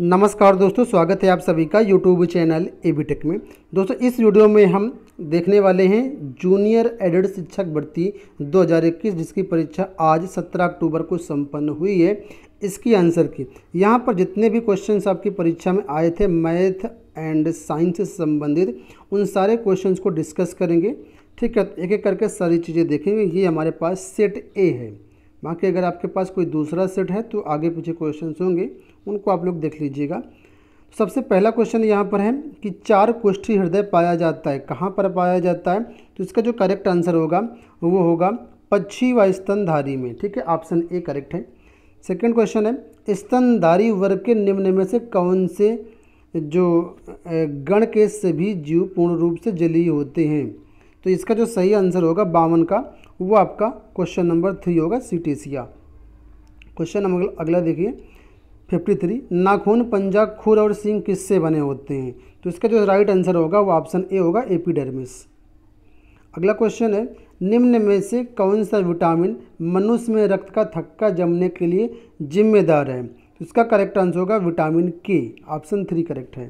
नमस्कार दोस्तों स्वागत है आप सभी का यूट्यूब चैनल ए टेक में दोस्तों इस वीडियो में हम देखने वाले हैं जूनियर एडेड शिक्षक भर्ती 2021 जिसकी परीक्षा आज 17 अक्टूबर को संपन्न हुई है इसकी आंसर की यहाँ पर जितने भी क्वेश्चंस आपकी परीक्षा में आए थे मैथ एंड साइंस से संबंधित उन सारे क्वेश्चन को डिस्कस करेंगे ठीक है तो एक एक करके सारी चीज़ें देखेंगे ये हमारे पास सेट ए है बाकी अगर आपके पास कोई दूसरा सेट है तो आगे पीछे क्वेश्चन होंगे उनको आप लोग देख लीजिएगा सबसे पहला क्वेश्चन यहाँ पर है कि चार कोष्ठी हृदय पाया जाता है कहाँ पर पाया जाता है तो इसका जो करेक्ट आंसर होगा वो होगा पक्षी व स्तनधारी में ठीक है ऑप्शन ए करेक्ट है सेकंड क्वेश्चन है स्तनधारी वर्ग के निम्न में से कौन से जो गण के सभी जीव पूर्ण रूप से जलीय होते हैं तो इसका जो सही आंसर होगा बावन का वो आपका क्वेश्चन नंबर थ्री होगा सी क्वेश्चन नंबर अगला देखिए फिफ्टी थ्री नाखून पंजा खुर और सिंह किससे बने होते हैं तो इसका जो राइट आंसर होगा वो ऑप्शन ए होगा एपिडर्मिस अगला क्वेश्चन है निम्न में से कौन सा विटामिन मनुष्य में रक्त का थक्का जमने के लिए जिम्मेदार है तो इसका करेक्ट आंसर होगा vitamin K option three correct है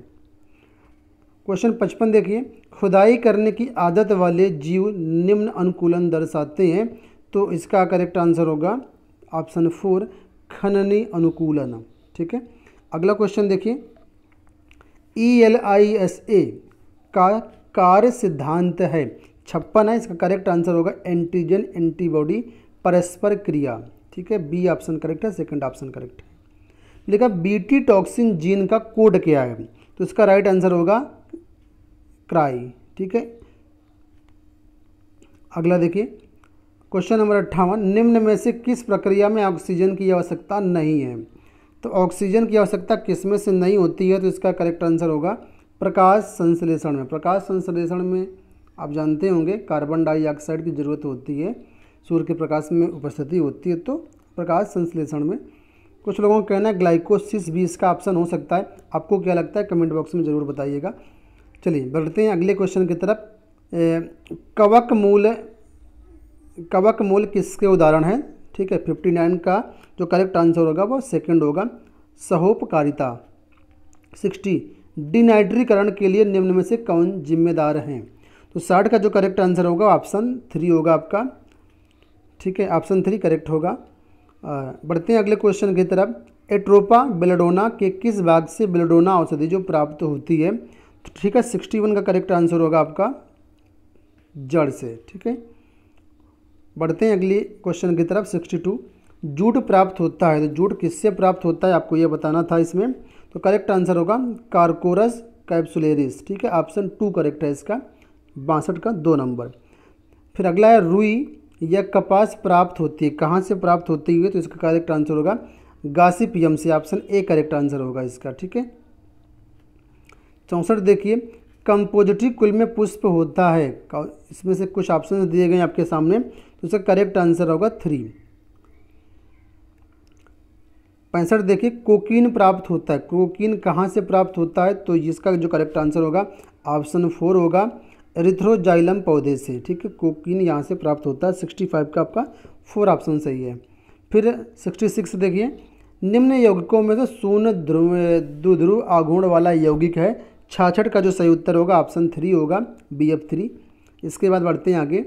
क्वेश्चन पचपन देखिए खुदाई करने की आदत वाले जीव निम्न अनुकूलन दर्शाते हैं तो इसका करेक्ट आंसर होगा ऑप्शन फोर खननी अनुकूलन ठीक है अगला क्वेश्चन देखिए E L I S A का कार्य सिद्धांत है छप्पन है इसका करेक्ट आंसर होगा एंटीजन एंटीबॉडी परस्पर क्रिया ठीक है बी ऑप्शन करेक्ट है सेकंड ऑप्शन करेक्ट है लिखा बीटी टॉक्सिन जीन का कोड क्या है तो इसका राइट आंसर होगा क्राई ठीक है अगला देखिए क्वेश्चन नंबर अट्ठावन निम्न में से किस प्रक्रिया में ऑक्सीजन की आवश्यकता नहीं है तो ऑक्सीजन की आवश्यकता किसमें से नहीं होती है तो इसका करेक्ट आंसर होगा प्रकाश संश्लेषण में प्रकाश संश्लेषण में आप जानते होंगे कार्बन डाइऑक्साइड की ज़रूरत होती है सूर्य के प्रकाश में उपस्थिति होती है तो प्रकाश संश्लेषण में कुछ लोगों का कहना है ग्लाइकोसिस भी इसका ऑप्शन हो सकता है आपको क्या लगता है कमेंट बॉक्स में ज़रूर बताइएगा चलिए बढ़ते हैं अगले क्वेश्चन की तरफ कवक मूल कवक मूल किसके उदाहरण हैं ठीक है फिफ्टी नाइन का जो करेक्ट आंसर होगा वो सेकंड होगा सहोपकारिता सिक्सटी डिनाइड्रीकरण के लिए निम्न में से कौन जिम्मेदार हैं तो साठ का जो करेक्ट आंसर होगा ऑप्शन थ्री होगा आपका ठीक है ऑप्शन थ्री करेक्ट होगा बढ़ते हैं अगले क्वेश्चन की तरफ एट्रोपा बेलेडोना के किस भाग से बेलेडोना औषधि जो प्राप्त होती है तो ठीक है सिक्सटी वन का करेक्ट आंसर होगा आपका जड़ से ठीक है बढ़ते हैं अगले क्वेश्चन की तरफ सिक्सटी टू जूट प्राप्त होता है तो जूट किससे प्राप्त होता है आपको यह बताना था इसमें तो करेक्ट आंसर होगा कारकोरस कैप्सुलेरिस ठीक है ऑप्शन टू करेक्ट है इसका बासठ का दो नंबर फिर अगला है रुई या कपास प्राप्त होती है कहाँ से प्राप्त होती हुई तो इसका करेक्ट आंसर होगा गासिपियम से ऑप्शन ए करेक्ट आंसर होगा इसका ठीक है चौंसठ देखिए कंपोजिटिव कुल में पुष्प होता है इसमें से कुछ ऑप्शन दिए गए आपके सामने तो इसका करेक्ट आंसर होगा थ्री पैंसठ देखिए कोकीन प्राप्त होता है कोकीन कहाँ से प्राप्त होता है तो इसका जो करेक्ट आंसर होगा ऑप्शन फोर होगा एरिथ्रोजाइलम पौधे से ठीक है कोकीन यहाँ से प्राप्त होता है सिक्सटी फाइव का आपका फोर ऑप्शन सही है फिर सिक्सटी सिक्स देखिए निम्न यौगिकों में से शून्य ध्रुव दुध्रुव आघूण वाला यौगिक है छाछठ का जो सही उत्तर होगा ऑप्शन थ्री होगा बी एफ थ्री इसके बाद बढ़ते हैं आगे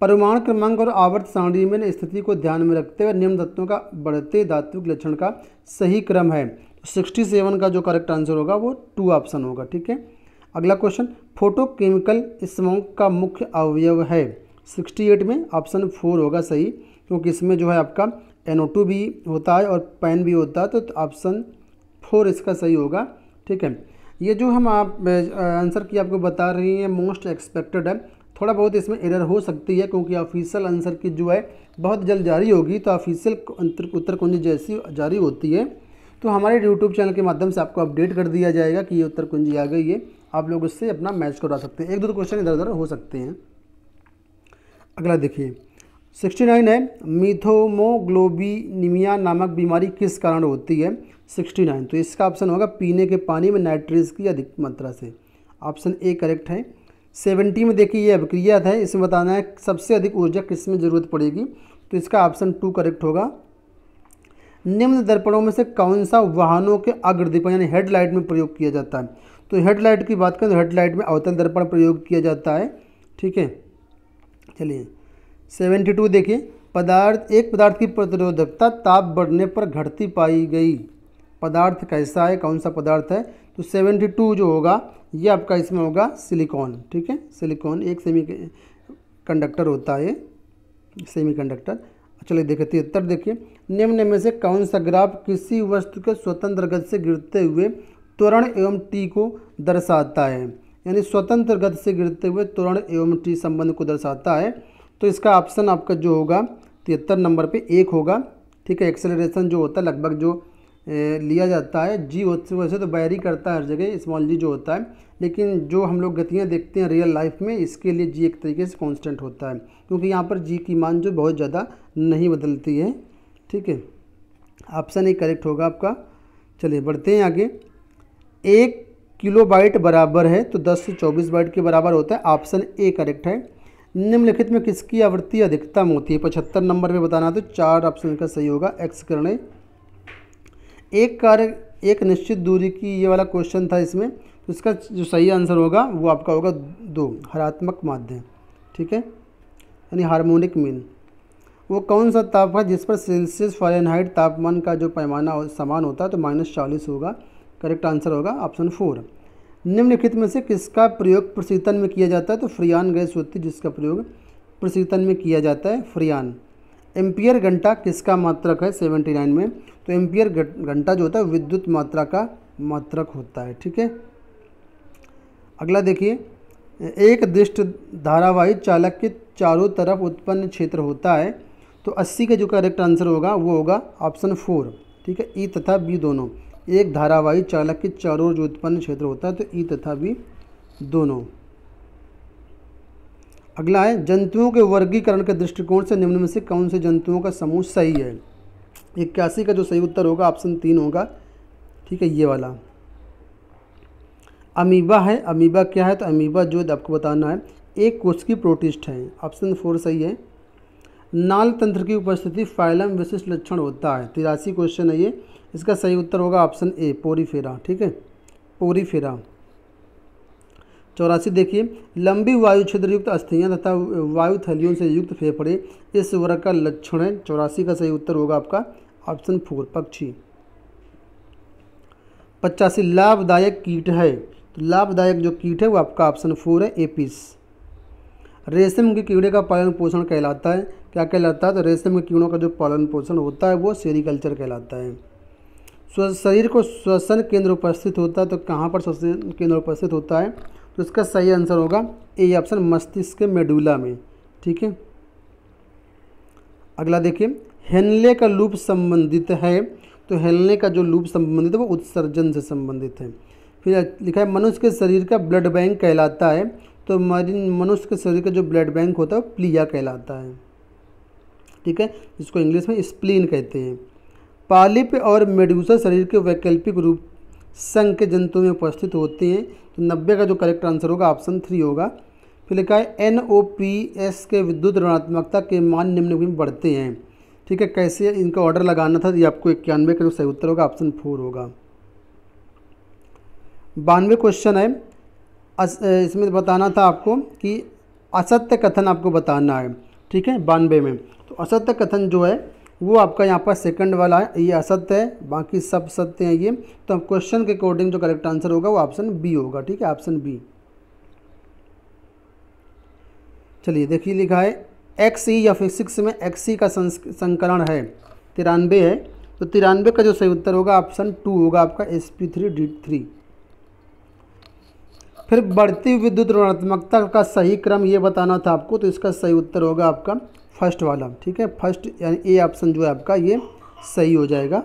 परमाणु क्रमांक और आवर्त सारणी में स्थिति को ध्यान में रखते हुए निम्न तत्वों का बढ़ते धात्विक लक्षण का सही क्रम है सिक्सटी सेवन का जो करेक्ट आंसर होगा वो टू ऑप्शन होगा ठीक है अगला क्वेश्चन फोटोकेमिकल स्मोक का मुख्य अवयव है सिक्सटी एट में ऑप्शन फोर होगा सही क्योंकि इसमें जो है आपका एन भी होता है और पैन e भी होता है तो ऑप्शन फोर इसका सही होगा ठीक है ये जो हम आप आंसर की आपको बता रही हैं मोस्ट एक्सपेक्टेड है थोड़ा बहुत इसमें एरर हो सकती है क्योंकि ऑफिशियल आंसर की जो है बहुत जल्द जारी होगी तो ऑफिशियल उत्तर कुंजी जैसी जारी होती है तो हमारे यूट्यूब चैनल के माध्यम से आपको अपडेट कर दिया जाएगा कि ये उत्तर कुंजी आ गई है आप लोग उससे अपना मैच करवा सकते हैं एक दो क्वेश्चन इधर उधर हो सकते हैं अगला देखिए 69 है मिथोमोग्लोबिनिमिया नामक बीमारी किस कारण होती है 69 तो इसका ऑप्शन होगा पीने के पानी में नाइट्रेज की अधिक मात्रा से ऑप्शन ए करेक्ट है सेवेंटी में देखिए ये अभिक्रिया है इसमें बताना है सबसे अधिक ऊर्जा किस में ज़रूरत पड़ेगी तो इसका ऑप्शन टू करेक्ट होगा निम्न दर्पणों में से कौन सा वाहनों के अग्रदीपन यानी हेडलाइट में प्रयोग किया जाता है तो हेडलाइट की बात करें तो हेडलाइट में अवतल दर्पण प्रयोग किया जाता है ठीक है चलिए सेवेंटी टू देखिए पदार्थ एक पदार्थ की प्रतिरोधकता ताप बढ़ने पर घटती पाई गई पदार्थ कैसा है कौन सा पदार्थ है तो 72 जो होगा ये आपका इसमें होगा सिलिकॉन ठीक है सिलिकॉन एक सेमी कंडक्टर होता है सेमी कंडक्टर चलिए देखे तिहत्तर देखिए निम्न में से कौन सा ग्राफ किसी वस्तु के स्वतंत्र गत से गिरते हुए त्वरण एवं टी को दर्शाता है यानी स्वतंत्र गत से गिरते हुए त्वरण एवं टी संबंध को दर्शाता है तो इसका ऑप्शन आपका जो होगा तिहत्तर नंबर पर एक होगा ठीक है एक्सेलरेशन जो होता है लगभग जो लिया जाता है जी वैसे तो बैरी करता है हर जगह स्मॉल जी जो होता है लेकिन जो हम लोग गतियाँ देखते हैं रियल लाइफ में इसके लिए जी एक तरीके से कांस्टेंट होता है क्योंकि यहाँ पर जी की मान जो बहुत ज़्यादा नहीं बदलती है ठीक है ऑप्शन ए करेक्ट होगा आपका चलिए बढ़ते हैं आगे एक किलो बाइट बराबर है तो 10 से 24 बाइट के बराबर होता है ऑप्शन ए करेक्ट है निम्नलिखित में किसकी आवृत्ति अधिकतम होती है पचहत्तर नंबर में बताना तो चार ऑप्शन का सही होगा एक्स करने एक कार्य एक निश्चित दूरी की ये वाला क्वेश्चन था इसमें तो इसका जो सही आंसर होगा वो आपका होगा दो हरात्मक माध्यम ठीक है यानी हार्मोनिक मीन वो कौन सा ताप है जिस पर सेल्सियस फॉरनहाइट तापमान का जो पैमाना हो, समान होता है तो माइनस चालीस होगा करेक्ट आंसर होगा ऑप्शन फोर निम्नलिखित में से किसका प्रयोग प्रशीतन में किया जाता है तो फ्रियान गैस होती है जिसका प्रयोग प्रशीतन में किया जाता है फ्रियान एम्पियर घंटा किसका मात्रक है सेवेंटी नाइन में तो एम्पियर घंटा जो होता है विद्युत मात्रा का मात्रक होता है ठीक है अगला देखिए एक दृष्ट धारावाही चालक के चारों तरफ उत्पन्न क्षेत्र होता है तो 80 का जो करेक्ट आंसर होगा वो होगा ऑप्शन फोर ठीक है ई e तथा बी दोनों एक धारावाही चालक के चारों जो उत्पन्न क्षेत्र होता है तो ई e तथा बी दोनों अगला है जंतुओं के वर्गीकरण के दृष्टिकोण से निम्न में से कौन से जंतुओं का समूह सही है इक्यासी का जो सही उत्तर होगा ऑप्शन तीन होगा ठीक है ये वाला अमीबा है अमीबा क्या है तो अमीबा जो आपको बताना है एक कोष की प्रोटिस्ट है ऑप्शन फोर सही है नाल तंत्र की उपस्थिति फाइलम विशिष्ट लक्षण होता है तिरासी क्वेश्चन है ये इसका सही उत्तर होगा ऑप्शन ए पोरीफेरा ठीक है पोरीफेरा चौरासी देखिए लंबी वायु छिद्र युक्त अस्थियाँ तथा वायु थलियों से युक्त फेफड़े इस वर्ग का लक्षण है चौरासी का सही उत्तर होगा आपका ऑप्शन फोर पक्षी पचासी लाभदायक कीट है तो लाभदायक जो कीट है वो आपका ऑप्शन फोर है एपिस रेशम के कीड़े का पालन पोषण कहलाता है क्या कहलाता है तो रेशम के कीड़ों का जो पालन पोषण होता है वो सेरिकल्चर कहलाता है शरीर को श्वसन केंद्र उपस्थित होता है तो कहाँ पर श्वसन केंद्र उपस्थित होता है तो इसका सही आंसर होगा ए ऑप्शन मस्तिष्क मेडुला में ठीक है अगला देखिए हेनले का लूप संबंधित है तो हेलने का जो लूप संबंधित है वो उत्सर्जन से संबंधित है फिर लिखा है मनुष्य के शरीर का ब्लड बैंक कहलाता है तो मनुष्य के शरीर का जो ब्लड बैंक होता है वो प्लिया कहलाता है ठीक है जिसको इंग्लिश में स्प्लीन कहते हैं पालिप और मेडूसा शरीर के वैकल्पिक रूप संघ के जंतु में उपस्थित होते हैं तो नब्बे का जो करेक्ट आंसर होगा ऑप्शन थ्री होगा फिर लिखा है एन ओ पी एस के विद्युत ऋणात्मकता के मान निम्न में बढ़ते हैं ठीक है कैसे इनका ऑर्डर लगाना था ये आपको इक्यानवे का जो सही उत्तर होगा ऑप्शन फोर होगा बानवे क्वेश्चन है इसमें बताना था आपको कि असत्य कथन आपको बताना है ठीक है बानवे में तो असत्य कथन जो है वो आपका यहाँ पर सेकंड वाला है ये असत्य है बाकी सब सत्य हैं ये तो क्वेश्चन के अकॉर्डिंग जो करेक्ट आंसर होगा वो ऑप्शन बी होगा ठीक है ऑप्शन बी चलिए देखिए लिखा है एक्स ई e या फिजिक्स में एक्स ई e का संकरण है तिरानवे है तो तिरानवे का जो सही उत्तर होगा ऑप्शन टू होगा आपका S P three D three फिर बढ़ती विद्युत ऋणात्मकता का सही क्रम ये बताना था आपको तो इसका सही उत्तर होगा आपका फर्स्ट वाला ठीक है फर्स्ट यानी ए ऑप्शन जो है आपका ये सही हो जाएगा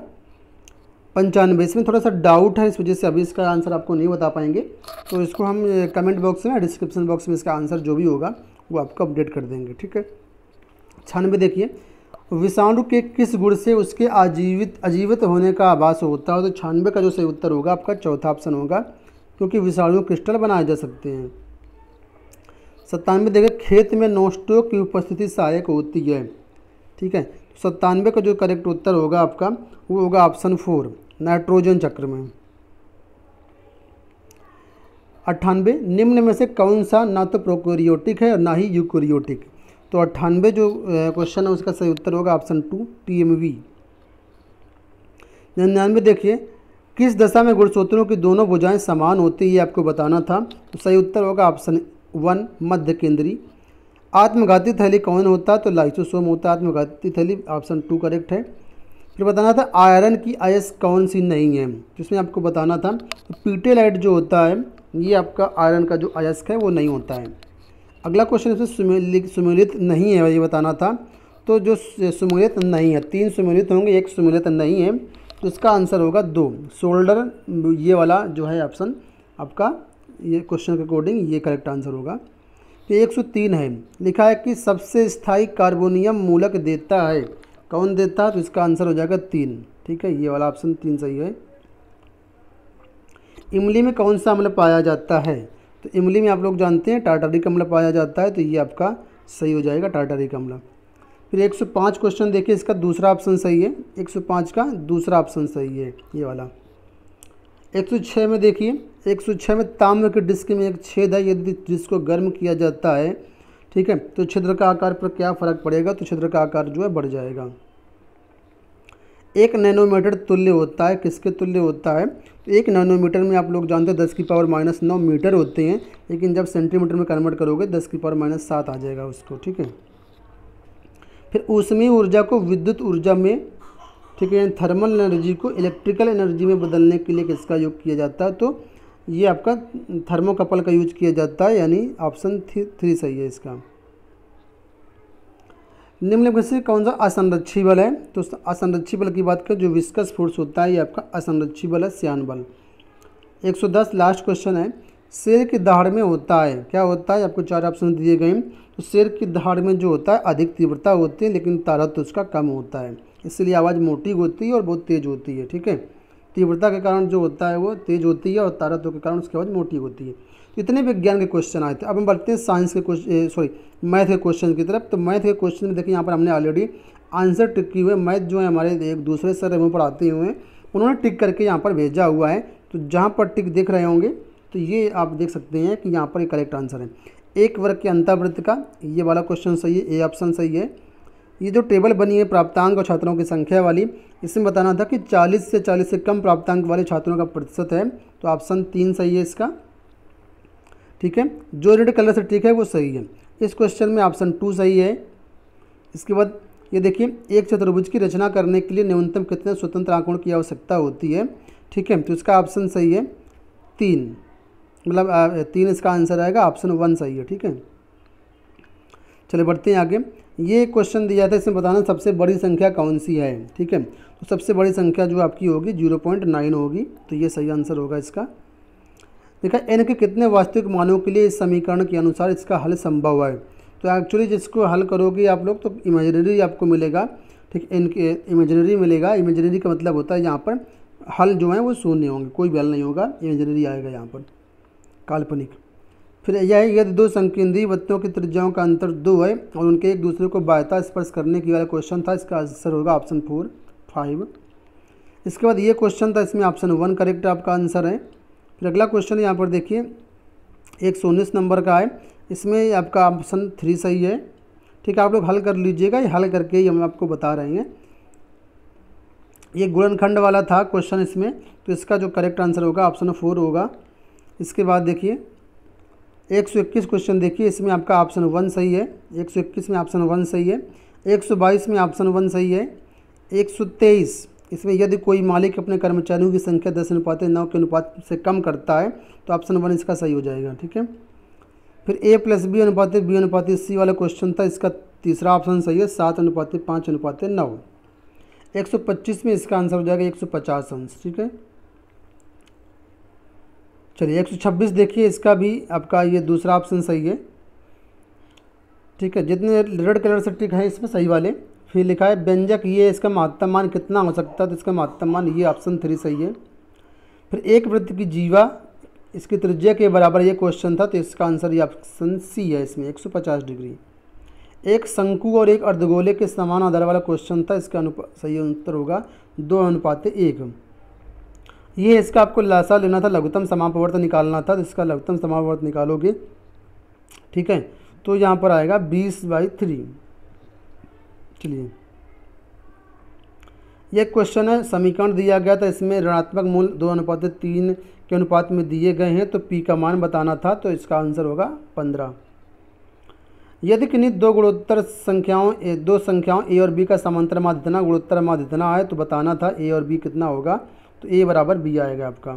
पंचानवे इसमें थोड़ा सा डाउट है इस वजह से अभी इसका आंसर आपको नहीं बता पाएंगे तो इसको हम कमेंट बॉक्स में डिस्क्रिप्शन बॉक्स में इसका आंसर जो भी होगा वो आपको अपडेट कर देंगे ठीक है छानवे देखिए विषाणु के किस गुण से उसके आजीवित आजीवित होने का आभास होता है तो छानवे का जो सही उत्तर होगा आपका चौथा ऑप्शन होगा क्योंकि विषाणु क्रिस्टल बनाए जा सकते हैं सत्तानवे देखिए खेत में नोस्टो की उपस्थिति सहायक होती है ठीक है तो सत्तानवे का जो करेक्ट उत्तर होगा आपका वो होगा ऑप्शन फोर नाइट्रोजन चक्र में अट्ठानवे निम्न में से कौन सा ना तो प्रोकोरियोटिक है और ना ही यूकोरियोटिक तो अट्ठानवे जो क्वेश्चन है उसका सही उत्तर होगा option two T M V निन्यानवे देखिए किस दशा में गुणसूत्रों की दोनों भुजाएं समान होती है आपको बताना था तो सही उत्तर होगा ऑप्शन वन मध्य केंद्रीय आत्मघाती थैली कौन होता है तो लाइसोसोम होता है आत्मघाती थैली ऑप्शन टू करेक्ट है फिर बताना था आयरन की आयस कौन सी नहीं है जिसमें आपको बताना था तो पीटेलाइट जो होता है ये आपका आयरन का जो अयस्क है वो नहीं होता है अगला क्वेश्चन इसमें सुमिलित नहीं है ये बताना था तो जो सुमिलित नहीं है तीन सुमिलित होंगे एक सुमिलित नहीं है तो इसका आंसर होगा दो शोल्डर ये वाला जो है ऑप्शन आपका ये क्वेश्चन के अकॉर्डिंग ये करेक्ट आंसर होगा कि 103 है लिखा है कि सबसे स्थायी कार्बोनियम मूलक देता है कौन देता है तो इसका आंसर हो जाएगा तीन ठीक है ये वाला ऑप्शन तीन सही है इमली में कौन सा अम्ल पाया जाता है तो इमली में आप लोग जानते हैं टाटारिक अम्ल पाया जाता है तो ये आपका सही हो जाएगा टाटारिक अम्ल फिर 105 क्वेश्चन देखिए इसका दूसरा ऑप्शन सही है 105 का दूसरा ऑप्शन सही है ये वाला 106 में देखिए 106 में ताम्र के डिस्क में एक छेद है यदि जिसको गर्म किया जाता है ठीक है तो छिद्र का आकार पर क्या फ़र्क पड़ेगा तो छिद्र का आकार जो है बढ़ जाएगा एक नैनोमीटर तुल्य होता है किसके तुल्य होता है तो एक नैनोमीटर में आप लोग जानते हैं दस की पावर माइनस नौ मीटर होते हैं लेकिन जब सेंटीमीटर में कन्वर्ट करोगे दस की पावर माइनस सात आ जाएगा उसको ठीक है फिर उसमें ऊर्जा को विद्युत ऊर्जा में ठीक है थर्मल एनर्जी को इलेक्ट्रिकल एनर्जी में बदलने के लिए किसका योग किया जाता है तो ये आपका थर्मोकपल का यूज किया जाता है यानी ऑप्शन थ्री सही है इसका निम्नलिखित से कौन सा असंरक्षी बल है तो असंरक्षी बल की बात करें जो विस्कस फोर्स होता है ये आपका असंरक्षी बल है सियान बल 110 लास्ट क्वेश्चन है शेर की दहाड़ में होता है क्या होता है आपको चार ऑप्शन दिए गए तो शेर की दहाड़ में जो होता है अधिक तीव्रता होती है लेकिन तारा तो उसका कम होता है इसलिए आवाज़ मोटी होती है और बहुत तेज़ होती है ठीक है तीव्रता के कारण जो होता है वो तेज़ होती है और तारत्व के कारण उसकी आवाज़ मोटी होती है तो इतने विज्ञान के क्वेश्चन आए थे अब हम बढ़ते हैं साइंस के क्वेश्चन सॉरी मैथ के क्वेश्चन की तरफ तो मैथ के क्वेश्चन में देखिए यहाँ पर हमने ऑलरेडी आंसर टिक किए हुए मैथ जो है हमारे एक दूसरे सर पर आते हुए उन्होंने टिक करके यहाँ पर भेजा हुआ है तो जहाँ पर टिक देख रहे होंगे तो ये आप देख सकते हैं कि यहाँ पर करेक्ट आंसर है एक वर्ग के अंतर्वृत्त का ये वाला क्वेश्चन सही है ए ऑप्शन सही है ये जो टेबल बनी है प्राप्तांक और छात्रों की संख्या वाली इसमें बताना था कि 40 से 40 से कम प्राप्तांक वाले छात्रों का प्रतिशत है तो ऑप्शन तीन सही है इसका ठीक है जो रेड कलर से ठीक है वो सही है इस क्वेश्चन में ऑप्शन टू सही है इसके बाद ये देखिए एक चतुर्भुज की रचना करने के लिए न्यूनतम कितने स्वतंत्र आंकड़ों की आवश्यकता होती है ठीक है तो इसका ऑप्शन सही है तीन मतलब तीन इसका आंसर आएगा ऑप्शन वन सही है ठीक है चले बढ़ते हैं आगे ये क्वेश्चन दिया था इसमें बताना सबसे बड़ी संख्या कौन सी है ठीक है तो सबसे बड़ी संख्या जो आपकी होगी जीरो पॉइंट नाइन होगी तो ये सही आंसर होगा इसका देखा एन के कितने वास्तविक मानों के लिए इस समीकरण के अनुसार इसका हल संभव है तो एक्चुअली जिसको हल करोगे आप लोग तो इमेजनरी आपको मिलेगा ठीक एन के इमेजनरी मिलेगा इमेजनरी का मतलब होता है यहाँ पर हल जो है वो शून्य होंगे कोई भी हल नहीं होगा इमेजनरी आएगा यहाँ पर काल्पनिक फिर यह है यदि दो संकेंद्रीय वृत्तों की त्रिज्याओं का अंतर दो है और उनके एक दूसरे को बायता स्पर्श करने की वाला क्वेश्चन था इसका आंसर होगा ऑप्शन फोर फाइव इसके बाद ये क्वेश्चन था इसमें ऑप्शन वन करेक्ट आपका आंसर है फिर अगला क्वेश्चन यहाँ पर देखिए एक सौ उन्नीस नंबर का है इसमें आपका ऑप्शन थ्री सही है ठीक है आप लोग हल कर लीजिएगा ये हल करके ही हम आपको बता रहे हैं ये गुणनखंड वाला था क्वेश्चन इसमें तो इसका जो करेक्ट आंसर होगा ऑप्शन फोर होगा इसके बाद देखिए एक सौ इक्कीस क्वेश्चन देखिए इसमें आपका ऑप्शन वन सही है एक सौ इक्कीस में ऑप्शन वन सही है एक सौ बाईस में ऑप्शन वन सही है एक सौ तेईस इसमें यदि कोई मालिक अपने कर्मचारियों की संख्या दस अनुपात नौ के अनुपात से कम करता है तो ऑप्शन वन इसका सही हो जाएगा ठीक है फिर ए प्लस बी अनुपात बी अनुपात सी वाला क्वेश्चन था इसका तीसरा ऑप्शन सही है सात अनुपात पाँच अनुपात नौ एक सौ पच्चीस में इसका आंसर हो जाएगा एक सौ पचास अंश ठीक है चलिए एक सौ छब्बीस देखिए इसका भी आपका ये दूसरा ऑप्शन सही है ठीक है जितने रेड कलर से टिक हैं इसमें सही वाले फिर लिखा है व्यंजक ये इसका महत्तम मान कितना हो सकता है तो इसका महत्तम मान ये ऑप्शन थ्री सही है फिर एक वृत्त की जीवा इसकी त्रिज्या के बराबर ये क्वेश्चन था तो इसका आंसर ये ऑप्शन सी है इसमें 150 डिग्री एक शंकु और एक अर्धगोले के समान आधार वाला क्वेश्चन था इसका अनुपात सही उत्तर होगा दो अनुपात एक ये इसका आपको लासा लेना था लघुत्तम समापवर्त निकालना था तो इसका लघुतम समापवर्त निकालोगे ठीक है तो यहाँ पर आएगा बीस बाई थ्री चलिए यह क्वेश्चन है समीकरण दिया गया था इसमें ऋणात्मक मूल दो अनुपात तीन के अनुपात में दिए गए हैं तो पी का मान बताना था तो इसका आंसर होगा पंद्रह यदि किन्हीं दो गुणोत्तर संख्याओं दो संख्याओं ए और बी का समांतर मान इतना गुणोत्तर मान इतना आए तो बताना था ए और बी कितना होगा तो ए बराबर बी आएगा आपका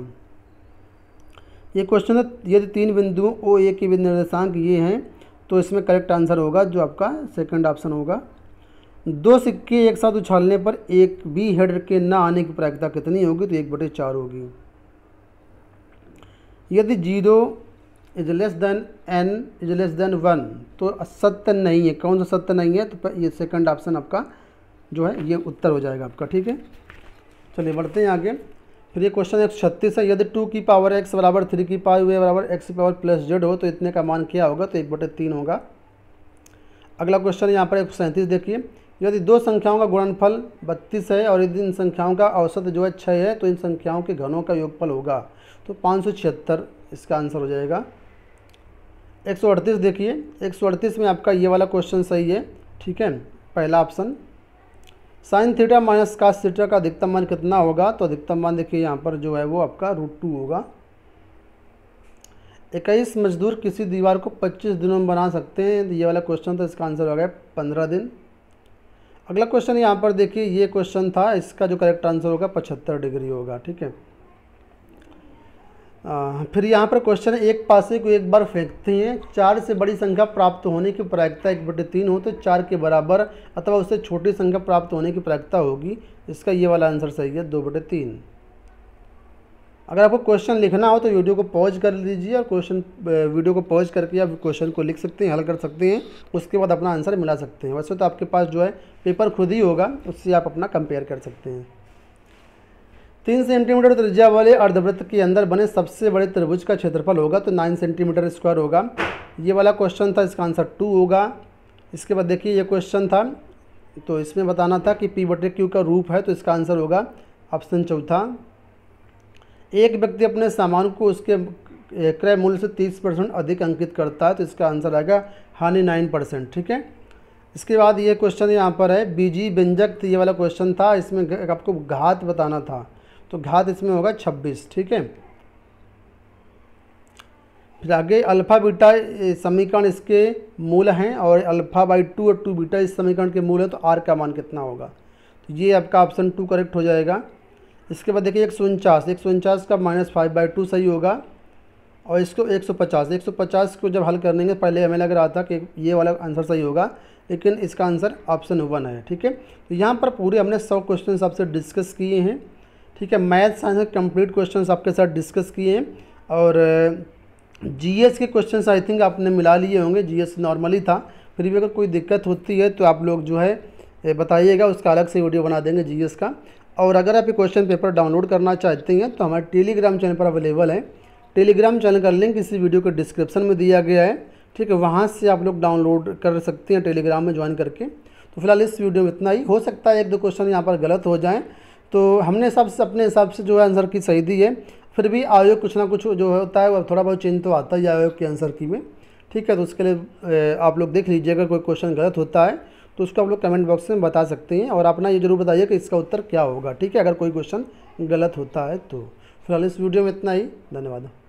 ये क्वेश्चन है यदि तीन बिंदुओं ओ ए के निर्देशांक ये हैं तो इसमें करेक्ट आंसर होगा जो आपका सेकंड ऑप्शन होगा दो सिक्के एक साथ उछालने पर एक बी हेड के ना आने की प्रायिकता कितनी होगी तो एक बटे चार होगी यदि zero is less than N is less than one तो सत्य नहीं है कौन सा सत्य नहीं है तो ये सेकंड ऑप्शन आपका जो है ये उत्तर हो जाएगा आपका ठीक है चलिए बढ़ते हैं आगे फिर ये क्वेश्चन एक छत्तीस है यदि टू की पावर एक्स बराबर थ्री की पावर वे बराबर एक्स की पावर प्लस जेड हो तो इतने का मान क्या होगा तो एक बटे तीन होगा अगला क्वेश्चन यहाँ पर एक सैंतीस देखिए यदि दो संख्याओं का गुणनफल बत्तीस है और यदि इन संख्याओं का औसत जो है छः है तो इन संख्याओं के घनों का योगफल होगा तो पाँच इसका आंसर हो जाएगा एक देखिए एक में आपका ये वाला क्वेश्चन सही है ठीक है पहला option sine theta minus cos theta का अधिकतम मान कितना होगा तो अधिकतम मान देखिए यहाँ पर जो है वो आपका रूट टू होगा इक्कीस मजदूर किसी दीवार को 25 दिनों में बना सकते हैं तो ये वाला क्वेश्चन तो इसका आंसर हो गया पंद्रह दिन अगला क्वेश्चन यहाँ पर देखिए ये क्वेश्चन था इसका जो करेक्ट आंसर होगा पचहत्तर डिग्री होगा ठीक है आ, फिर यहाँ पर क्वेश्चन है एक पासे को एक बार फेंकते हैं चार से बड़ी संख्या प्राप्त होने की प्रायिकता एक बटे तीन हो तो चार के बराबर अथवा उससे छोटी संख्या प्राप्त होने की प्रायिकता होगी इसका ये वाला आंसर सही है दो बटे तीन अगर आपको क्वेश्चन लिखना हो तो वीडियो को पॉज कर लीजिए और क्वेश्चन वीडियो को पॉज करके आप क्वेश्चन को लिख सकते हैं हल कर सकते हैं उसके बाद अपना आंसर मिला सकते हैं वैसे तो आपके पास जो है पेपर खुद ही होगा उससे आप अपना कंपेयर कर सकते हैं तीन सेंटीमीटर त्रिज्या वाले अर्धवृत्त के अंदर बने सबसे बड़े त्रिभुज का क्षेत्रफल होगा तो नाइन सेंटीमीटर स्क्वायर होगा ये वाला क्वेश्चन था इसका आंसर टू होगा इसके बाद देखिए ये क्वेश्चन था तो इसमें बताना था कि पी बटे क्यू का रूप है तो इसका आंसर होगा ऑप्शन चौथा एक व्यक्ति अपने सामान को उसके क्रय मूल्य से तीस परसेंट अधिक अंकित करता है तो इसका आंसर आएगा हानि नाइन परसेंट ठीक है इसके बाद ये क्वेश्चन यहाँ पर है बीजी व्यंजक तो ये वाला क्वेश्चन था इसमें आपको घात बताना था तो घात इसमें होगा छब्बीस ठीक है फिर आगे अल्फ़ा बीटा समीकरण इसके मूल हैं और अल्फ़ा बाई टू और टू बीटा इस समीकरण के मूल है तो आर का मान कितना होगा तो ये आपका ऑप्शन टू करेक्ट हो जाएगा इसके बाद देखिए एक सौ उनचास एक सौ उनचास का माइनस फाइव बाई टू सही होगा और इसको एक सौ पचास एक सौ पचास को जब हल कर लेंगे पहले हमें लग रहा था कि ये वाला आंसर सही होगा लेकिन इसका आंसर ऑप्शन वन है ठीक है तो यहाँ पर पूरे हमने सौ क्वेश्चन आपसे डिस्कस किए हैं ठीक है मैथ साइंस के कंप्लीट क्वेश्चन आपके साथ डिस्कस किए हैं और जीएस के क्वेश्चन आई थिंक आपने मिला लिए होंगे जीएस नॉर्मली था फिर भी अगर कोई दिक्कत होती है तो आप लोग जो है बताइएगा उसका अलग से वीडियो बना देंगे जीएस का और अगर आप ये क्वेश्चन पेपर डाउनलोड करना चाहते हैं तो हमारे टेलीग्राम चैनल पर अवेलेबल है टेलीग्राम चैनल का लिंक इसी वीडियो के डिस्क्रिप्शन में दिया गया है ठीक है वहाँ से आप लोग डाउनलोड कर सकते हैं टेलीग्राम में ज्वाइन करके तो फिलहाल इस वीडियो में इतना ही हो सकता है एक दो क्वेश्चन यहाँ पर गलत हो जाएँ तो हमने सब अपने हिसाब से जो है आंसर की सही दी है फिर भी आयोग कुछ ना कुछ जो होता है थोड़ा बहुत चेंज तो आता ही आयोग के आंसर की में ठीक है तो उसके लिए आप लोग देख लीजिए अगर कोई क्वेश्चन गलत होता है तो उसको आप लोग कमेंट बॉक्स में बता सकते हैं और अपना ये जरूर बताइए कि इसका उत्तर क्या होगा ठीक है अगर कोई क्वेश्चन गलत होता है तो फिलहाल इस वीडियो में इतना ही धन्यवाद